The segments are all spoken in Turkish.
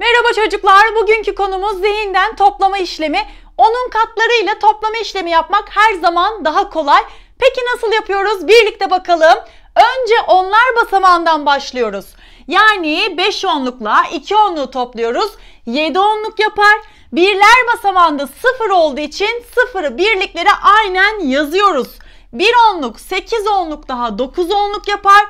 Merhaba çocuklar, bugünkü konumuz zihinden toplama işlemi. Onun katlarıyla toplama işlemi yapmak her zaman daha kolay. Peki nasıl yapıyoruz? Birlikte bakalım. Önce onlar basamağından başlıyoruz. Yani 5 onlukla 2 onluğu topluyoruz. 7 onluk yapar. Birler basamağında 0 olduğu için 0'ı birliklere aynen yazıyoruz. 1 onluk, 8 onluk daha 9 onluk yapar.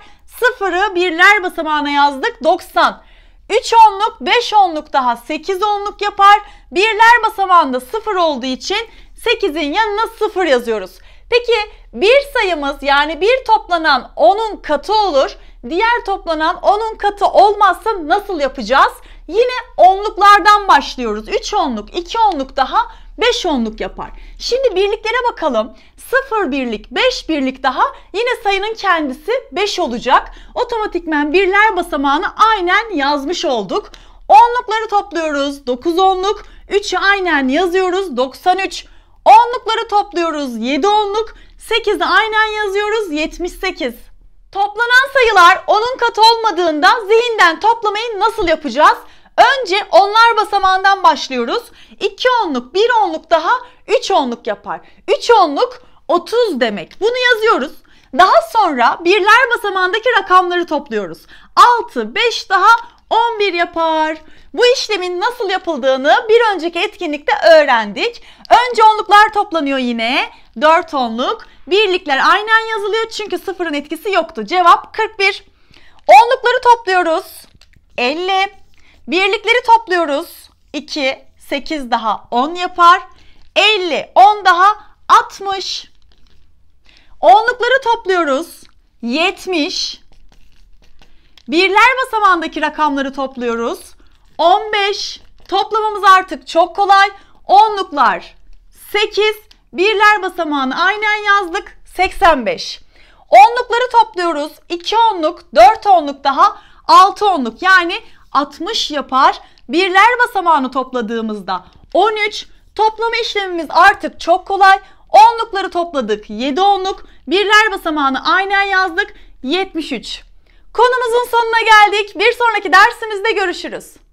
0'ı birler basamağına yazdık 90. 3 onluk, 5 onluk daha 8 onluk yapar. Birler basamağında 0 olduğu için 8'in yanına 0 yazıyoruz. Peki bir sayımız yani bir toplanan 10'un katı olur. Diğer toplanan 10'un katı olmazsa nasıl yapacağız? Yine onluklardan başlıyoruz. 3 onluk, 2 onluk daha 5 onluk yapar. Şimdi birliklere bakalım. 0 birlik, 5 birlik daha yine sayının kendisi 5 olacak. Otomatikmen birler basamağını aynen yazmış olduk. Onlukları topluyoruz. 9 onluk, 3'ü aynen yazıyoruz. 93. Onlukları topluyoruz. 7 onluk, 8'i aynen yazıyoruz. 78. Toplanan sayı Sayılar onun katı olmadığından zihinden toplamayı nasıl yapacağız? Önce onlar basamağından başlıyoruz. 2 onluk, 1 onluk daha 3 onluk yapar. 3 onluk 30 demek. Bunu yazıyoruz. Daha sonra birler basamağındaki rakamları topluyoruz. 6, 5 daha 11 yapar. Bu işlemin nasıl yapıldığını bir önceki etkinlikte öğrendik. Önce onluklar toplanıyor yine. 4 onluk. Birlikler aynen yazılıyor çünkü sıfırın etkisi yoktu. Cevap 41. Onlukları topluyoruz. 50. Birlikleri topluyoruz. 2, 8 daha 10 yapar. 50, 10 daha 60. Onlukları topluyoruz. 70. Birler basamağındaki rakamları topluyoruz. 15. Toplamamız artık çok kolay. Onluklar 8. Birler basamağını aynen yazdık. 85. Onlukları topluyoruz. 2 onluk, 4 onluk daha 6 onluk yani 60 yapar. Birler basamağını topladığımızda 13. Toplama işlemimiz artık çok kolay. Onlukları topladık 7 onluk. Birler basamağını aynen yazdık 73. Konumuzun sonuna geldik. Bir sonraki dersimizde görüşürüz.